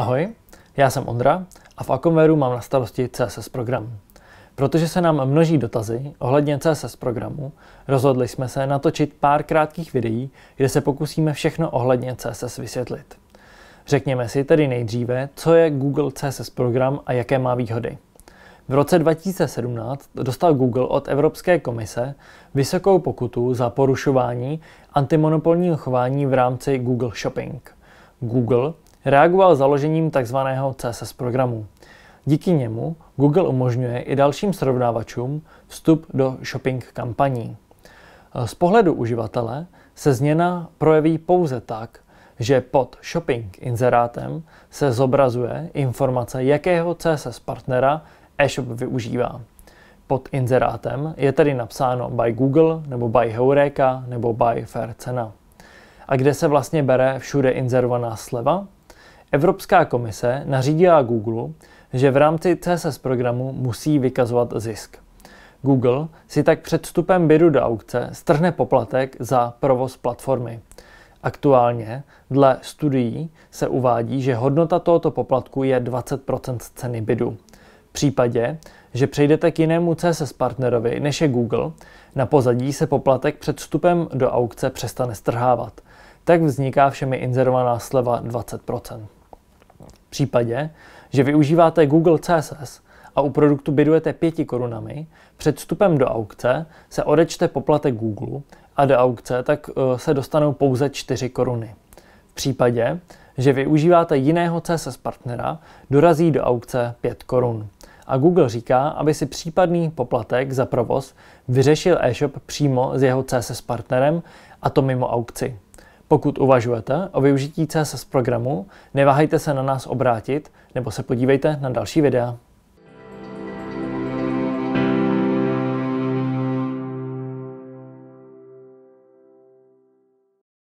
Ahoj, já jsem Ondra a v Akomeru mám na starosti CSS program. Protože se nám množí dotazy ohledně CSS programu, rozhodli jsme se natočit pár krátkých videí, kde se pokusíme všechno ohledně CSS vysvětlit. Řekněme si tedy nejdříve, co je Google CSS program a jaké má výhody. V roce 2017 dostal Google od Evropské komise vysokou pokutu za porušování antimonopolního chování v rámci Google Shopping. Google reagoval založením tzv. CSS programu. Díky němu Google umožňuje i dalším srovnávačům vstup do shopping kampaní. Z pohledu uživatele se změna projeví pouze tak, že pod shopping inzerátem se zobrazuje informace, jakého CSS partnera e-shop využívá. Pod inzerátem je tedy napsáno by Google, nebo by Heureka, nebo by Fair Cena. A kde se vlastně bere všude inzerovaná sleva? Evropská komise nařídila Google, že v rámci CSS programu musí vykazovat zisk. Google si tak před vstupem bydu do aukce strhne poplatek za provoz platformy. Aktuálně dle studií se uvádí, že hodnota tohoto poplatku je 20 ceny bydu. V případě, že přejdete k jinému CSS partnerovi než je Google, na pozadí se poplatek před vstupem do aukce přestane strhávat. Tak vzniká všemi inzerovaná sleva 20 v případě, že využíváte Google CSS a u produktu bidujete 5 korunami, před vstupem do aukce se odečte poplatek Google a do aukce tak eh, se dostanou pouze 4 koruny. V případě, že využíváte jiného CSS partnera, dorazí do aukce 5 korun. A Google říká, aby si případný poplatek za provoz vyřešil e-shop přímo s jeho CSS partnerem a to mimo aukci. Pokud uvažujete o využití CSS programu, neváhejte se na nás obrátit nebo se podívejte na další videa.